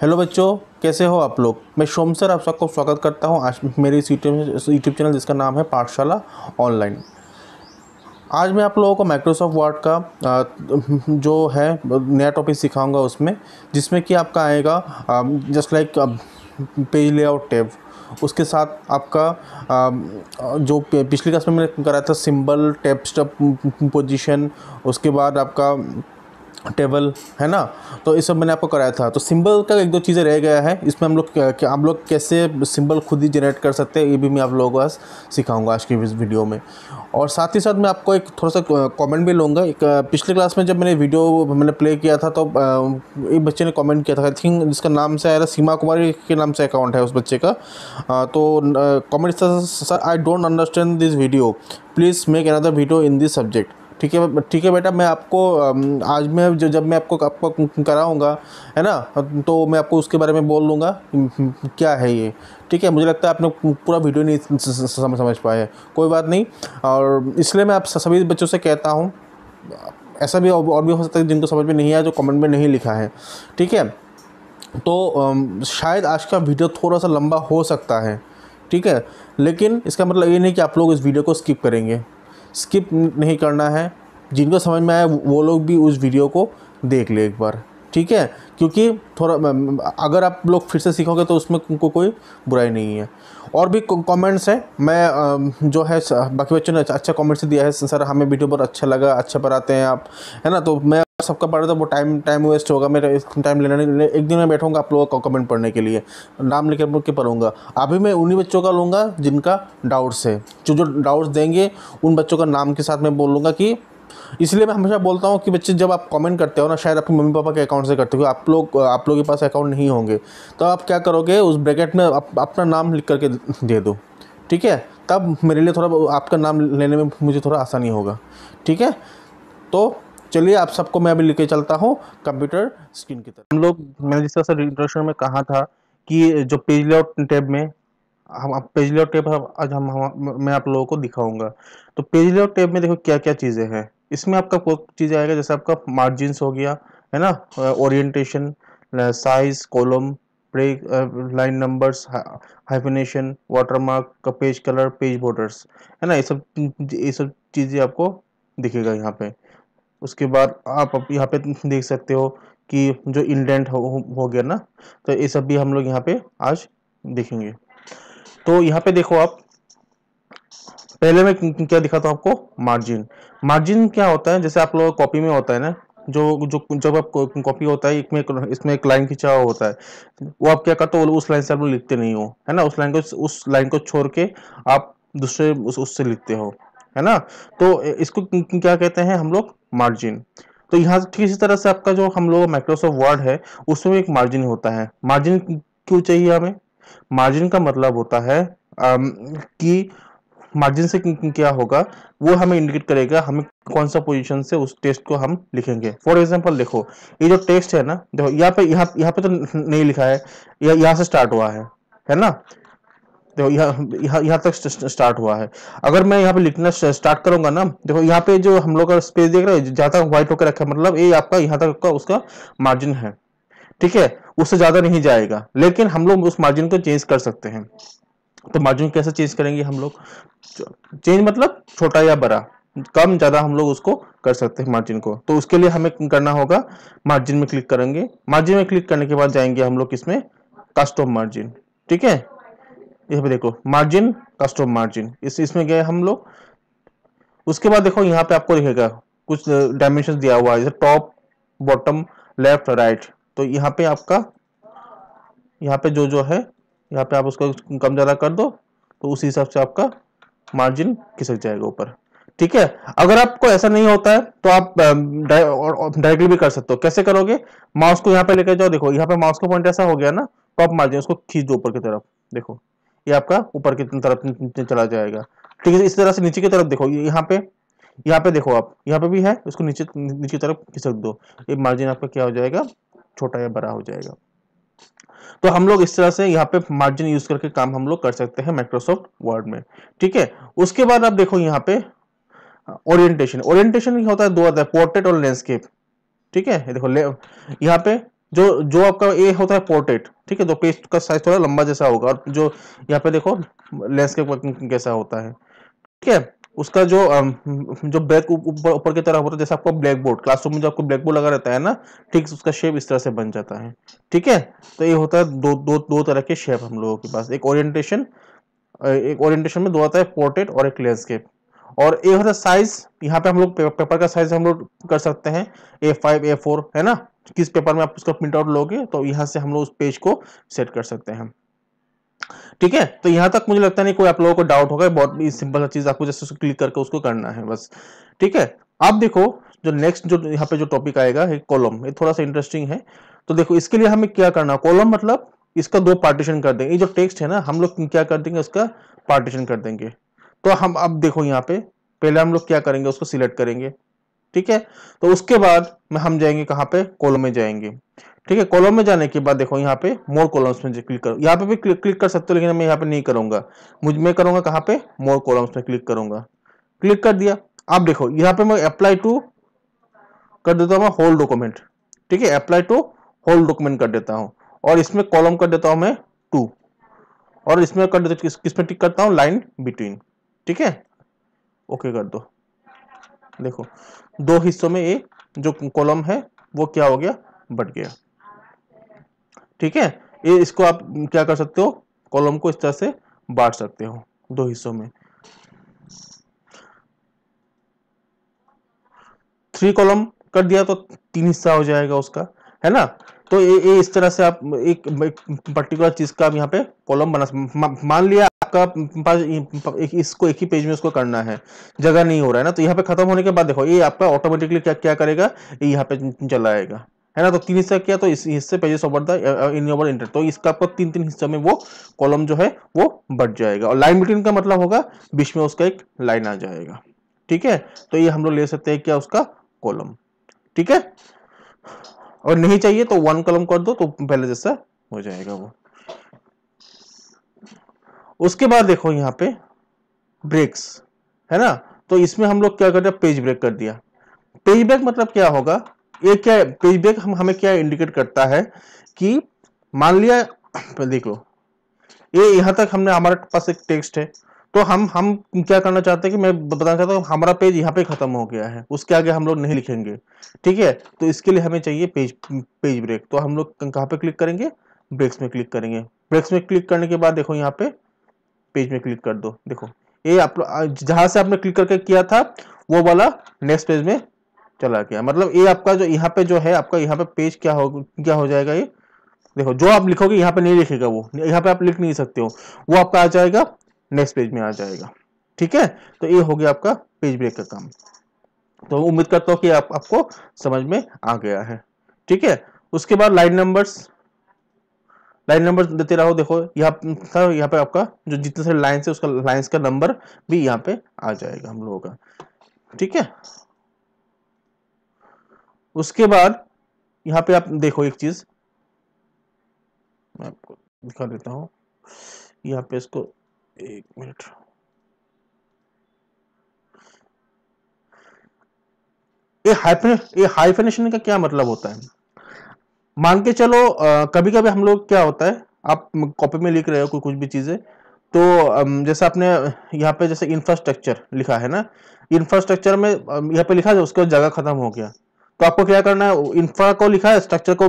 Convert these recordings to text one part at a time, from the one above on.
hello बच्चों कैसे हो आप लोग मैं शोम सर आप सबको स्वागत करता हूँ आज मेरे इस यूट्यूब यूट्यूब चैनल जिसका नाम है पाठशाला ऑनलाइन आज मैं आप लोगों को माइक्रोसॉफ्ट वर्ड का जो है नया टॉपिक सिखाऊंगा उसमें जिसमें कि आपका आएगा just like page layout tab उसके साथ आपका जो पिछली क्लास में मैंने कराया था सिंबल टेप स्टप पोजिशन उसके बाद आपका टेबल है ना तो ये सब मैंने आपको कराया था तो सिंबल का एक दो चीज़ें रह गया है इसमें हम लोग आप लोग कैसे सिंबल खुद ही जनरेट कर सकते हैं ये भी मैं आप लोगों को सिखाऊंगा आज की वीडियो में और साथ ही साथ मैं आपको एक थोड़ा सा कमेंट भी लूँगा एक पिछले क्लास में जब मैंने वीडियो मैंने प्ले किया था तो एक बच्चे ने कॉमेंट किया था आई थिंक जिसका नाम से आया था सीमा कुमारी के नाम से अकाउंट है उस बच्चे का तो comment sir I don't understand this video please make another video in this subject ठीक है ठीक है बेटा मैं आपको आज मैं जब मैं आपको आपको कराऊंगा है ना तो मैं आपको उसके बारे में बोल लूँगा क्या है ये ठीक है मुझे लगता है आपने पूरा वीडियो नहीं समझ समझ पाए कोई बात नहीं और इसलिए मैं आप सभी बच्चों से कहता हूँ ऐसा भी और भी हो सकता है जिनको समझ में नहीं आया जो कमेंट में नहीं लिखा है ठीक है तो शायद आज का वीडियो थोड़ा सा लंबा हो सकता है ठीक है लेकिन इसका मतलब ये नहीं कि आप लोग इस वीडियो को स्किप करेंगे स्किप नहीं करना है जिनको समझ में आया वो लोग भी उस वीडियो को देख ले एक बार ठीक है क्योंकि थोड़ा अगर आप लोग फिर से सीखोगे तो उसमें उनको कोई बुराई नहीं है और भी कमेंट्स हैं मैं जो है बाकी बच्चों ने अच्छा कमेंट्स अच्छा दिया है सर हमें वीडियो बहुत अच्छा लगा अच्छा पर आते हैं आप है ना तो मैं सबका पढ़ा था वो टाइम टाइम वेस्ट होगा मेरा टाइम लेना नहीं एक दिन मैं बैठूंगा आप लोगों का कमेंट पढ़ने के लिए नाम लिख के पढ़ूंगा अभी मैं उन्हीं बच्चों का लूँगा जिनका डाउट्स है जो जो डाउट्स देंगे उन बच्चों का नाम के साथ मैं बोलूँगा कि इसलिए मैं हमेशा बोलता हूँ कि बच्चे जब आप कमेंट करते हो ना शायद आपके मम्मी पापा के अकाउंट से करते हो आप लोग आप लोग के पास अकाउंट नहीं होंगे तो आप क्या करोगे उस ब्रैकेट में आप, अपना नाम लिख करके दे दो ठीक है तब मेरे लिए थोड़ा आपका नाम लेने में मुझे थोड़ा आसानी होगा ठीक है तो चलिए आप सबको मैं अभी लेके चलता हूँ कंप्यूटर स्क्रीन की तरफ हम लोग मैंने जिस तरह से इंट्रोडक्शन में कहा था कि जो पेज लेआउट टैब में हम पेज लेआउट टैब आज हम, हम मैं आप लोगों को दिखाऊंगा तो पेज लेआउट टैब में देखो क्या क्या चीज़ें हैं इसमें आपका चीज़ आएगा जैसे आपका मार्जिनस हो गया है ना orientation size column break line numbers hyphenation watermark का पेज कलर पेज बॉर्डर्स है ना ये सब ये सब चीज़ें आपको दिखेगा यहाँ पे उसके बाद आप यहाँ पे देख सकते हो कि जो इंडेंट हो, हो गया ना तो ये सब भी हम लोग यहाँ पे आज देखेंगे तो यहाँ पे देखो आप पहले मैं क्या दिखाता हूँ आपको मार्जिन मार्जिन क्या होता है जैसे आप लोग कॉपी में होता है ना जो जो जब आप कॉपी होता है इसमें एक, इसमें एक लाइन खिंचा हुआ होता है वो आप क्या करते हो उस लाइन से आप लोग लिखते नहीं हो है ना उस लाइन को उस लाइन को छोड़ के आप दूसरे उस, उससे लिखते हो है ना तो इसको क्या कहते हैं हम लोग मार्जिन तो यहाँ ठीक इसी तरह से आपका जो हम लोग माइक्रोसॉफ्ट वर्ड है उसमें एक मार्जिन होता है मार्जिन क्यों चाहिए हमें मार्जिन का मतलब होता है आम, कि मार्जिन से क्या होगा वो हमें इंडिकेट करेगा हमें कौन सा पोजीशन से उस टेस्ट को हम लिखेंगे फॉर एग्जांपल देखो ये जो टेक्स्ट है ना देखो यहाँ पे यहाँ यहाँ पे तो नहीं लिखा है यहाँ से स्टार्ट हुआ है है ना देखो यहाँ यहाँ तक स्टार्ट हुआ है अगर मैं यहाँ पे लिखना स्टार्ट करूंगा ना देखो यहाँ पे जो हम लोग का स्पेस देख रहे हैं जहां तक व्हाइट होकर रखा है मतलब ये आपका यहाँ तक का उसका मार्जिन है ठीक है उससे ज़्यादा नहीं जाएगा लेकिन हम लोग उस मार्जिन को चेंज कर सकते हैं तो मार्जिन कैसे चेंज करेंगे हम लोग चेंज मतलब छोटा या बड़ा कम ज़्यादा हम लोग उसको कर सकते हैं मार्जिन को तो उसके लिए हमें करना होगा मार्जिन में क्लिक करेंगे मार्जिन में क्लिक करने के बाद जाएंगे हम लोग इसमें कस्टम मार्जिन ठीक है यहाँ पे देखो मार्जिन कस्टम मार्जिन इस इसमें गए हम लोग उसके बाद देखो यहाँ पे आपको दिखेगा कुछ डायमेंशन दिया हुआ है जैसे टॉप बॉटम लेफ्ट राइट तो यहाँ पे आपका यहाँ पे जो जो है यहाँ पे आप उसको कम ज़्यादा कर दो तो उसी हिसाब से आपका मार्जिन खिसक जाएगा ऊपर ठीक है अगर आपको ऐसा नहीं होता है तो आप डायरेक्टली भी कर सकते हो कैसे करोगे माउस को यहाँ पे लेकर जाओ देखो यहाँ पे माउस का पॉइंट ऐसा हो गया ना टॉप तो मार्जिन उसको खींच दो ऊपर की तरफ देखो ये आपका ऊपर की तरफ नीचे चला जाएगा ठीक है इस तरह से नीचे की तरफ देखो यहाँ पे यहाँ पे देखो आप यहाँ पे भी है उसको नीचे नीचे की तरफ खिसक दो ये मार्जिन आपका क्या हो जाएगा छोटा या बड़ा हो जाएगा तो हम लोग इस तरह से यहाँ पे मार्जिन यूज करके काम हम लोग कर सकते हैं माइक्रोसॉफ्ट वर्ड में ठीक है उसके बाद आप देखो यहाँ पे ओरिएंटेशन ओरिएंटेशन होता है दो आता है पोर्ट्रेट और लैंडस्केप ठीक है देखो यहाँ पे जो जो आपका ए होता है पोर्ट्रेट ठीक है जो पेज का साइज थोड़ा लंबा जैसा होगा और जो यहाँ पे देखो लैंडस्केप कैसा होता है ठीक है उसका जो जो बैक ऊपर ऊपर की तरह होता है जैसे आपका ब्लैक बोर्ड क्लासरूम में जो आपको ब्लैक बोर्ड लगा रहता है ना ठीक उसका शेप इस तरह से बन जाता है ठीक है तो ये होता है दो दो दो तरह के शेप हम लोगों के पास एक ओरिएंटेशन एक ओरिएंटेशन में दो आता है पोर्ट्रेट और एक लैंडस्केप और ए होता है साइज यहाँ पे हम लोग पेपर का साइज हम लोग कर सकते हैं ए फाइव ए फोर है ना किस पेपर में आप उसका प्रिंट आउट लोगे तो यहाँ से हम लोग उस पेज को सेट कर सकते हैं ठीक है तो यहाँ तक मुझे लगता नहीं कोई आप लोगों को डाउट होगा बहुत सिंपल चीज आपको जैसे उसको क्लिक करके उसको करना है बस ठीक है अब देखो जो नेक्स्ट जो यहाँ पे जो टॉपिक आएगा है कॉलम ये थोड़ा सा इंटरेस्टिंग है तो देखो इसके लिए हमें क्या करना कॉलम मतलब इसका दो पार्टीशन कर देंगे ये जो टेक्स्ट है ना हम लोग क्या कर देंगे उसका पार्टीशन कर देंगे तो हम अब देखो यहाँ पे पहले हम लोग क्या करेंगे उसको सिलेक्ट करेंगे ठीक है तो उसके बाद में हम जाएंगे कहाँ पे कॉलम में जाएंगे ठीक है कॉलम में जाने के बाद देखो यहाँ पे मोर कॉलम्स में क्लिक करो यहाँ पे भी क्लिक क्लिक कर सकते हो लेकिन मैं यहाँ पे नहीं करूंगा मुझ मैं करूंगा कहाँ पे मोर कॉलम्स में क्लिक करूंगा क्लिक कर दिया अब देखो यहाँ पे मैं अप्लाई टू कर देता हूँ होल डॉक्यूमेंट ठीक है अप्लाई टू होल डॉक्यूमेंट कर देता हूँ और इसमें कॉलम कर देता हूँ मैं टू और इसमें कर देता किस किस में टिक करता हूँ लाइन बिटवीन ठीक है ओके कर दो देखो दो हिस्सों में ये जो कॉलम है वो क्या हो गया बट गया ठीक है ये इसको आप क्या कर सकते हो कॉलम को इस तरह से बांट सकते हो दो हिस्सों में थ्री कॉलम कर दिया तो तीन हिस्सा हो जाएगा उसका है ना तो ये, इस तरह से आप एक, एक पर्टिकुलर चीज का आप यहाँ पे कॉलम बना मान लिया आपका पास एक, इसको एक ही पेज में उसको करना है जगह नहीं हो रहा है ना तो यहाँ पे खत्म होने के बाद देखो ये आपका ऑटोमेटिकली क्या क्या करेगा ये यहाँ पे चलाएगा है ना तो तीन हिस्सा किया तो इस हिस्से pages over the in over inter तो इसका आपको तीन तीन हिस्सों में वो कॉलम जो है वो बढ़ जाएगा और लाइन बिटवीन का मतलब होगा बीच में उसका एक लाइन आ जाएगा ठीक है तो ये हम लोग ले सकते हैं क्या उसका कॉलम ठीक है और नहीं चाहिए तो वन कॉलम कर दो तो पहले जैसा हो जाएगा वो उसके बाद देखो यहाँ पे ब्रेक्स है ना तो इसमें हम लोग क्या करते हैं पेज ब्रेक कर दिया पेज ब्रेक मतलब क्या होगा ये क्या पेज ब्रेक हम हमें क्या इंडिकेट करता है कि मान लिया देखो ये यहाँ तक हमने हमारे पास एक टेक्स्ट है तो हम हम क्या करना चाहते हैं कि मैं बताना चाहता हूँ हमारा पेज यहाँ पे खत्म हो गया है उसके आगे हम लोग नहीं लिखेंगे ठीक है तो इसके लिए हमें चाहिए पेज पेज ब्रेक तो हम लोग कहाँ पे क्लिक करेंगे ब्रेक्स में क्लिक करेंगे ब्रेक्स में क्लिक करने के बाद देखो यहाँ पे पेज में क्लिक कर दो देखो ये आप जहां से आपने क्लिक करके किया था वो वाला नेक्स्ट पेज में चला गया मतलब ये आपका जो यहाँ पे जो है आपका यहाँ पे पेज क्या हो क्या हो जाएगा ये देखो जो आप लिखोगे यहाँ पे नहीं लिखेगा वो यहाँ पे आप लिख नहीं सकते हो वो आपका आ जाएगा नेक्स्ट पेज में आ जाएगा ठीक है तो ये हो गया आपका पेज ब्रेक का काम तो उम्मीद करता हूँ कि आप, आपको समझ में आ गया है ठीक है उसके बाद लाइन नंबर्स लाइन नंबर देते रहो देखो यहाँ था यहाँ पे आपका जो जितने सारे लाइन है उसका लाइन्स का नंबर भी यहाँ पे आ जाएगा हम लोगों का ठीक है उसके बाद यहाँ पे आप देखो एक चीज मैं आपको दिखा देता हूँ यहाँ पे इसको एक मिनट ये हाइफनेशन का क्या मतलब होता है मान के चलो आ, कभी कभी हम लोग क्या होता है आप कॉपी में लिख रहे हो कुछ भी चीज़ें तो जैसे आपने यहाँ पे जैसे इंफ्रास्ट्रक्चर लिखा है ना इंफ्रास्ट्रक्चर में यहाँ पे लिखा है उसके जगह खत्म हो गया तो आपको क्या करना है इंफ्रा को लिखा है स्ट्रक्चर को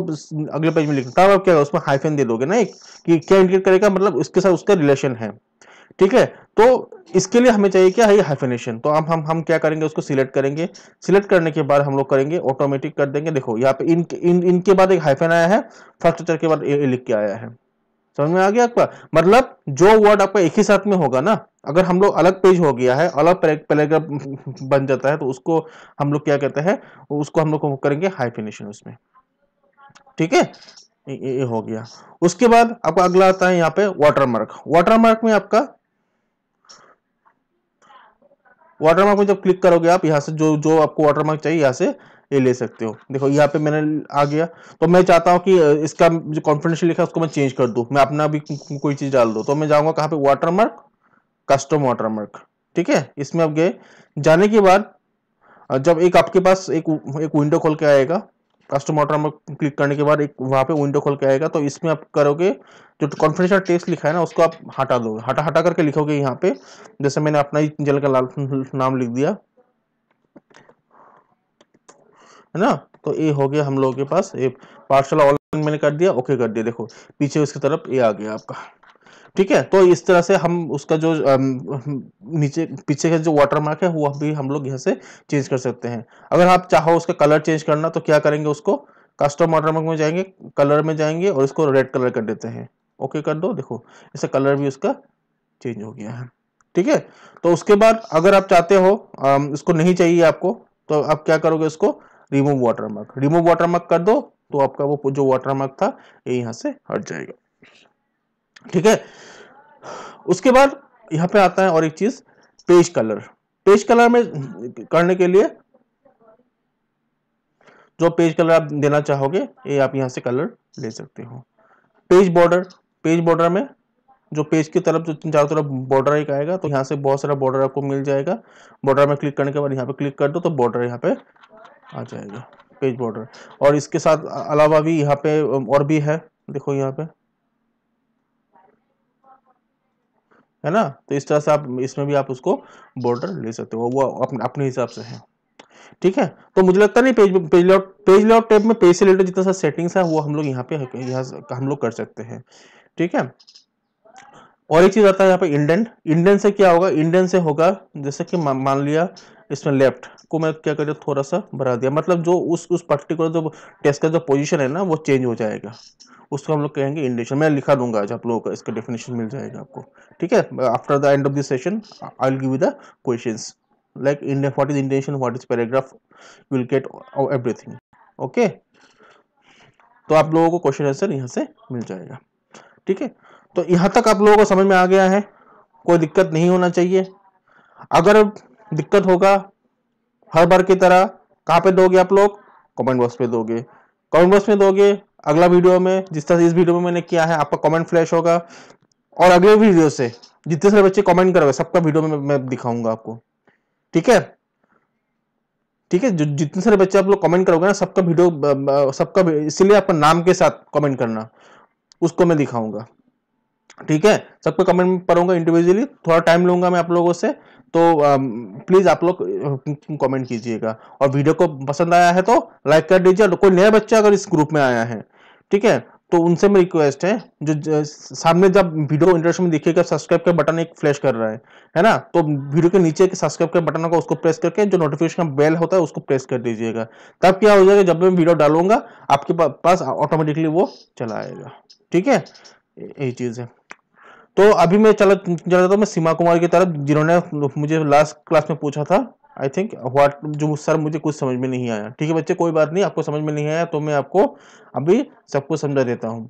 अगले पेज में लिखना तब आप क्या उसमें हाइफेन दे दोगे ना एक कि क्या इंडिकेट करेगा मतलब उसके साथ उसका रिलेशन है ठीक है तो इसके लिए हमें चाहिए क्या है हाइफिनेशन तो हम हम हम क्या करेंगे उसको सिलेक्ट करेंगे सिलेक्ट करने के बाद हम लोग करेंगे ऑटोमेटिक कर देंगे देखो यहाँ पे इन इन इनके बाद एक हाइफन आया है फर्स्ट चर के बाद ए, ए लिख के आया है समझ में आ गया आपका मतलब जो वर्ड आपका एक ही साथ में होगा ना अगर हम लोग अलग पेज हो गया है अलग पैराग्राफ बन जाता है तो उसको हम लोग क्या कहते हैं उसको हम लोग करेंगे हाइफिनेशन उसमें ठीक है ये हो गया उसके बाद आपका अगला आता है यहाँ पे वाटरमार्क वाटरमार्क में आपका वाटरमार्क में जब क्लिक करोगे आप यहाँ से जो जो आपको वाटरमार्क चाहिए यहाँ से ये ले सकते हो देखो यहाँ पे मैंने आ गया तो मैं चाहता हूँ कि इसका जो कॉन्फिडेंशियल लिखा है उसको मैं चेंज कर दूँ मैं अपना भी कोई चीज़ डाल दूँ तो मैं जाऊँगा कहाँ पे वाटरमार्क कस्टम वाटरमार्क ठीक है इसमें आप गए जाने के बाद जब एक आपके पास एक एक विंडो खोल के आएगा कस्टम ऑर्डर में क्लिक करने के बाद एक वहाँ पे विंडो खोल के आएगा तो इसमें आप करोगे जो कॉन्फिडेंशियल टेक्स्ट लिखा है ना उसको आप हटा दोगे हटा हटा करके लिखोगे यहाँ पे जैसे मैंने अपना ही जल का लाल नाम लिख दिया है ना तो ये हो गया हम लोगों के पास ये पार्सल ऑनलाइन मैंने कर दिया ओके कर दिया देखो पीछे उसकी तरफ ये आ गया आपका ठीक है तो इस तरह से हम उसका जो नीचे पीछे का जो वाटर मार्क है वो भी हम लोग यहाँ से चेंज कर सकते हैं अगर आप चाहो उसका कलर चेंज करना तो क्या करेंगे उसको कस्टम वाटर मार्क में जाएंगे कलर में जाएंगे और इसको रेड कलर कर देते हैं ओके कर दो देखो इसका कलर भी उसका चेंज हो गया है ठीक है तो उसके बाद अगर आप चाहते हो इसको नहीं चाहिए आपको तो आप क्या करोगे इसको remove water mark remove water mark कर दो तो आपका वो जो वाटर मार्क था ये यहाँ से हट जाएगा ठीक है उसके बाद यहाँ पे आता है और एक चीज पेज कलर पेज कलर में करने के लिए जो पेज कलर आप देना चाहोगे ये आप यहां से कलर ले सकते हो पेज बॉर्डर पेज बॉर्डर में जो पेज की तरफ जो चारों तरफ बॉर्डर एक आएगा तो यहां से बहुत सारा बॉर्डर आपको मिल जाएगा बॉर्डर में क्लिक करने के बाद यहाँ पे क्लिक कर दो तो बॉर्डर यहाँ पे आ जाएगा पेज बॉर्डर और इसके साथ अलावा भी यहाँ पे और भी है देखो यहाँ पे है ना तो इस तरह से आप इसमें भी आप उसको बॉर्डर ले सकते हो वो अपने अपने हिसाब से है ठीक है तो मुझे लगता नहीं page page layout page layout tab में पेज से रिलेटेड जितना सा सेटिंग्स है वो हम लोग यहाँ पे यहाँ हम लोग कर सकते हैं ठीक है और एक चीज आता है यहाँ पे इंडेंट इंडेंट से क्या होगा इंडेंट से होगा जैसे कि मान लिया इसमें लेफ्ट को मैं क्या कर थोड़ा सा बढ़ा दिया मतलब जो उस उस पर्टिकुलर जो टेस्ट का जो पोजिशन है ना वो चेंज हो जाएगा उसको हम लोग कहेंगे इंडेशन मैं लिखा दूंगा आज आप लोगों का इसका डेफिनेशन मिल जाएगा आपको ठीक है after the end of this session I will give you the questions like in what is indentation what is paragraph you will get everything okay तो आप लोगों को क्वेश्चन आंसर यहाँ से मिल जाएगा ठीक है तो यहाँ तक आप लोगों को समझ में आ गया है कोई दिक्कत नहीं होना चाहिए अगर दिक्कत होगा हर बार की तरह कहाँ पे दोगे आप लोग कमेंट बॉक्स पे दोगे कमेंट बॉक्स में दोगे अगला वीडियो में जिस तरह इस वीडियो में मैंने किया है आपका कमेंट फ्लैश होगा और अगले वीडियो से जितने सारे बच्चे कमेंट करोगे सबका वीडियो में मैं दिखाऊंगा आपको ठीक है ठीक है जो जितने सारे बच्चे आप लोग कमेंट करोगे ना सबका वीडियो सबका इसलिए आपका नाम के साथ कमेंट करना उसको मैं दिखाऊंगा ठीक है सबका कमेंट पढ़ूंगा इंडिविजुअली थोड़ा टाइम लूंगा मैं आप लोगों से तो प्लीज़ um, आप लोग कमेंट uh, कीजिएगा और वीडियो को पसंद आया है तो लाइक कर दीजिए और कोई नया बच्चा अगर इस ग्रुप में आया है ठीक है तो उनसे मैं रिक्वेस्ट है जो, सामने जब वीडियो इंटरेस्ट में देखिएगा सब्सक्राइब का बटन एक फ्लैश कर रहा है है ना तो वीडियो के नीचे के सब्सक्राइब का बटन होगा उसको प्रेस करके जो नोटिफिकेशन बेल होता है उसको प्रेस कर दीजिएगा तब क्या हो जाएगा जब मैं वीडियो डालूंगा आपके पास ऑटोमेटिकली वो चला आएगा ठीक है यही चीज़ है तो अभी मैं चला चला जाता हूँ मैं सीमा कुमार की तरफ जिन्होंने मुझे लास्ट क्लास में पूछा था आई थिंक व्हाट जो सर मुझे कुछ समझ में नहीं आया ठीक है बच्चे कोई बात नहीं आपको समझ में नहीं आया तो मैं आपको अभी सब कुछ समझा देता हूँ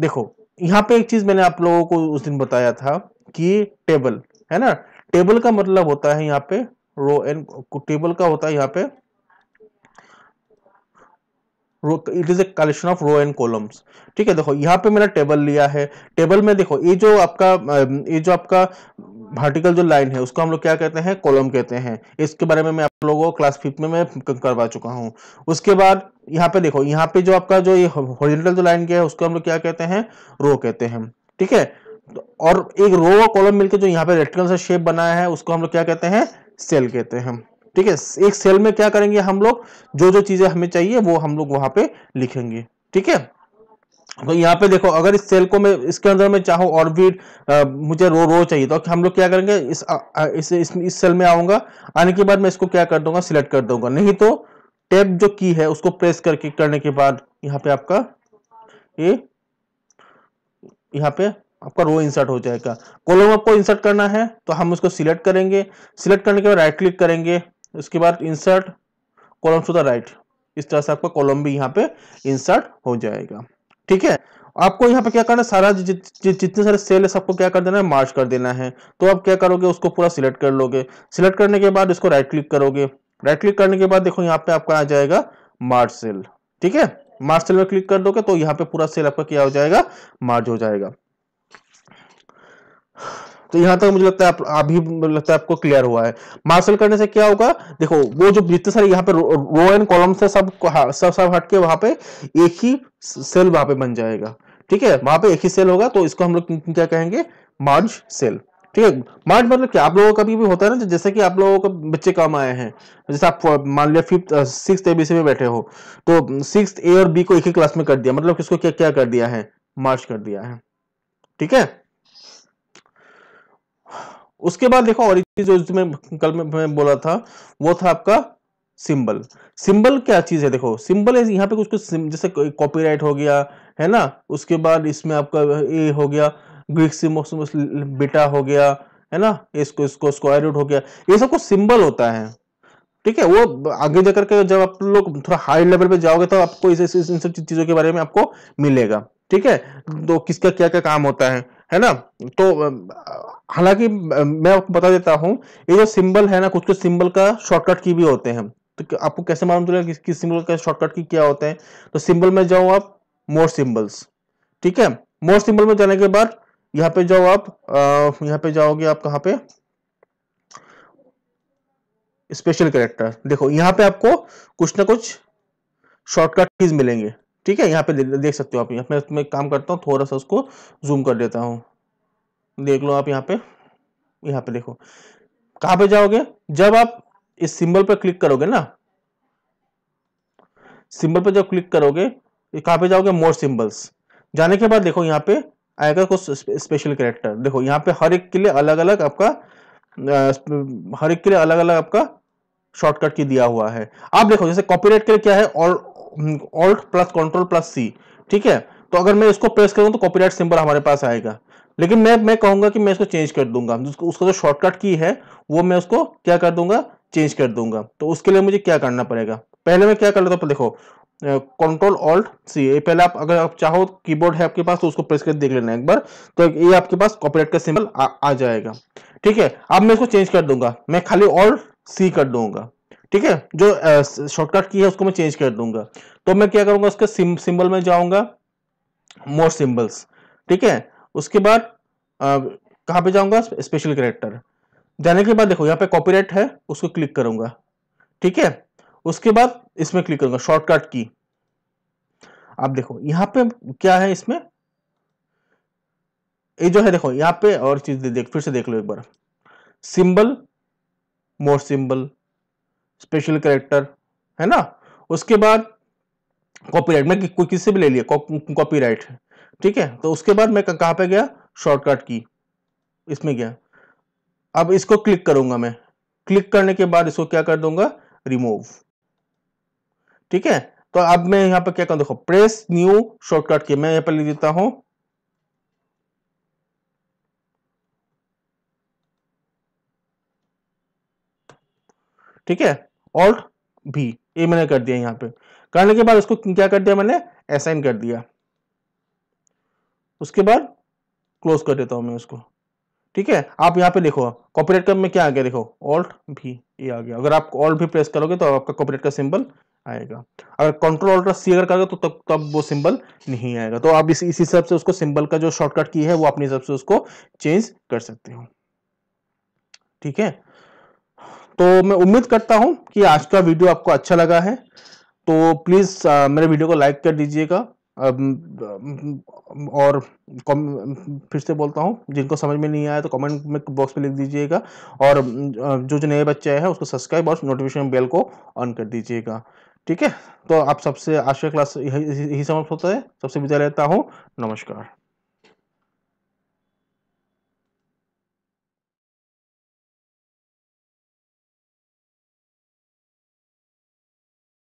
देखो यहाँ पे एक चीज मैंने आप लोगों को उस दिन बताया था कि टेबल है ना टेबल का मतलब होता है यहाँ पे रो एंड टेबल का होता है यहाँ पे it is a collection of row and columns ठीक है देखो यहाँ पे मेरा टेबल लिया है टेबल में देखो ये जो आपका ये जो आपका वर्टिकल जो लाइन है उसको हम लोग क्या कहते हैं कॉलम कहते हैं इसके बारे में मैं आप लोगों को क्लास फिफ्थ में मैं करवा चुका हूँ उसके बाद यहाँ पे देखो यहाँ पे जो आपका जो ये हॉरिजेंटल जो लाइन गया है उसको हम लोग क्या कहते हैं रो कहते हैं ठीक है और एक रो और कॉलम मिलकर जो यहाँ पे रेक्टिकल से शेप बनाया है उसको हम लोग क्या कहते हैं सेल कहते हैं ठीक है एक सेल में क्या करेंगे हम लोग जो जो चीजें हमें चाहिए वो हम लोग वहां पे लिखेंगे ठीक है तो यहाँ पे देखो अगर इस सेल को मैं इसके अंदर मैं चाहूँ और भी आ, मुझे रो रो चाहिए तो हम लोग क्या करेंगे इस आ, इस, इस इस सेल में आऊंगा आने के बाद मैं इसको क्या कर दूंगा सिलेक्ट कर दूंगा नहीं तो टैब जो की है उसको प्रेस करके करने के बाद यहाँ पे आपका ये यहाँ पे आपका रो इंसर्ट हो जाएगा कॉलम आपको इंसर्ट करना है तो हम उसको सिलेक्ट करेंगे सिलेक्ट करने के बाद राइट क्लिक करेंगे उसके बाद insert column to the right इस तरह से आपका कॉलम भी यहाँ पे इंसर्ट हो जाएगा ठीक है आपको यहाँ पे क्या करना है सारा जितने सारे सेल है सबको क्या कर देना है मार्च कर देना है तो आप क्या करोगे उसको पूरा सिलेक्ट कर लोगे सिलेक्ट करने के बाद इसको राइट क्लिक करोगे राइट क्लिक करने के बाद देखो यहाँ पे आपका आ जाएगा मार्च सेल ठीक है मार्च सेल में क्लिक कर दोगे तो यहाँ पे पूरा सेल आपका क्या हो जाएगा मार्च हो जाएगा तो यहां तक मुझे लगता है आप अभी लगता है आपको क्लियर हुआ है मार्शल करने से क्या होगा देखो वो जो जितने सारे यहाँ पे रो, एंड कॉलम से सब सब सब हट के वहां पे एक ही सेल वहां पे बन जाएगा ठीक है वहां पे एक ही सेल होगा तो इसको हम लोग क्या कहेंगे मार्ज सेल ठीक है मार्ज मतलब क्या आप लोगों का भी होता है ना तो जैसे कि आप लोगों का बच्चे कम आए हैं जैसे आप मान लिया fifth six A B C में बैठे हो तो सिक्स ए और बी को एक ही क्लास में कर दिया मतलब किसको क्या क्या कर दिया है मार्च कर दिया है ठीक है उसके बाद देखो और एक चीज जो कल मैं बोला था वो था आपका सिंबल सिंबल क्या चीज है देखो सिंबल है यहाँ पे कुछ कुछ जैसे कॉपीराइट हो गया है ना उसके बाद इसमें आपका ए हो गया ग्रीक बेटा हो गया है ना इसको इसको स्क्वायर रूट हो गया ये सब कुछ सिंबल होता है ठीक है वो आगे जाकर के जब आप लोग थोड़ा हाई लेवल पे जाओगे तो आपको इस, इस, इन सब चीजों के बारे में आपको मिलेगा ठीक है तो किसका क्या क्या काम होता है है ना तो हालांकि मैं आपको बता देता हूँ ये जो सिंबल है ना कुछ कुछ सिंबल का शॉर्टकट की भी होते हैं तो आपको कैसे मालूम चलेगा किस किस सिंबल का शॉर्टकट की क्या होते हैं तो सिंबल में जाओ आप मोर सिंबल्स ठीक है मोर सिंबल में जाने के बाद यहाँ पे जाओ आप यहाँ पे जाओगे आप कहाँ पे स्पेशल कैरेक्टर देखो यहाँ पे आपको कुछ ना कुछ शॉर्टकट कीज मिलेंगे ठीक है यहाँ पे देख सकते हो आप यहाँ मैं मैं काम करता हूँ थोड़ा सा उसको जूम कर देता हूँ देख लो आप यहाँ पे यहाँ पे देखो कहाँ पे जाओगे जब आप इस सिंबल पर क्लिक करोगे ना सिंबल पर जब क्लिक करोगे कहाँ पे जाओगे मोर सिंबल्स जाने के बाद देखो यहाँ पे आएगा कुछ स्पेशल कैरेक्टर देखो यहाँ पे हर एक के लिए अलग अलग आपका हर एक के लिए अलग अलग आपका शॉर्टकट की दिया हुआ है आप देखो जैसे कॉपीराइट के लिए क्या है और alt plus control plus C ठीक है तो अगर मैं इसको प्रेस करूँ तो कॉपीराइट सिंबल हमारे पास आएगा लेकिन मैं मैं कहूँगा कि मैं इसको चेंज कर दूंगा उसका जो शॉर्टकट की है वो मैं उसको क्या कर दूंगा चेंज कर दूंगा तो उसके लिए मुझे क्या करना पड़ेगा पहले मैं क्या कर लेता हूँ तो देखो कंट्रोल ऑल्ट सी ये पहले आप अगर आप चाहो कीबोर्ड है आपके पास तो उसको प्रेस कर देख लेना एक बार तो ये आपके पास कॉपीराइट का सिंबल आ, आ जाएगा ठीक है अब मैं इसको चेंज कर दूंगा मैं खाली ऑल्ट सी कर दूंगा ठीक है जो शॉर्टकट की है उसको मैं चेंज कर दूंगा तो मैं क्या करूंगा उसके सिम, सिंबल में जाऊंगा मोर सिंबल्स ठीक है उसके बाद कहां पे जाऊंगा स्पेशल करेक्टर जाने के बाद देखो यहाँ पे कॉपीराइट है उसको क्लिक करूंगा ठीक है उसके बाद इसमें क्लिक करूंगा शॉर्टकट की आप देखो यहाँ पे क्या है इसमें ये जो है देखो यहाँ पे और चीज देख फिर से देख लो एक बार symbol more symbol special character है ना उसके बाद कॉपीराइट मैं कोई किसी भी ले लिया कॉपीराइट ठीक है तो उसके बाद मैं कहाँ पे गया शॉर्टकट की इसमें गया अब इसको क्लिक करूंगा मैं क्लिक करने के बाद इसको क्या कर दूंगा रिमूव ठीक है तो अब मैं यहां पर क्या कर देखो प्रेस न्यू शॉर्टकट की मैं यहां पर लिख देता हूं ठीक है ऑल्ट भी ये मैंने कर दिया यहाँ पे करने के बाद उसको क्या कर दिया मैंने असाइन कर दिया उसके बाद क्लोज कर देता हूँ मैं उसको ठीक है आप यहाँ पे देखो कॉपरेट कम में क्या आ गया देखो ऑल्ट भी ये आ गया अगर आप ऑल्ट भी प्रेस करोगे तो आपका कॉपरेट का सिंबल आएगा अगर कंट्रोल ऑल्ट सी अगर करोगे तो तब तब वो सिंबल नहीं आएगा तो आप इस इसी हिसाब से उसको सिंबल का जो शॉर्टकट की है वो अपने हिसाब से उसको चेंज कर सकते हो ठीक है तो मैं उम्मीद करता हूँ कि आज का वीडियो आपको अच्छा लगा है तो प्लीज़ मेरे वीडियो को लाइक कर दीजिएगा और फिर से बोलता हूँ जिनको समझ में नहीं आया तो कमेंट में बॉक्स में लिख दीजिएगा और जो जो नए बच्चे आए हैं उसको सब्सक्राइब और नोटिफिकेशन बेल को ऑन कर दीजिएगा ठीक है तो आप सबसे आज का क्लास यही समाप्त होता है सबसे विदा लेता हूँ नमस्कार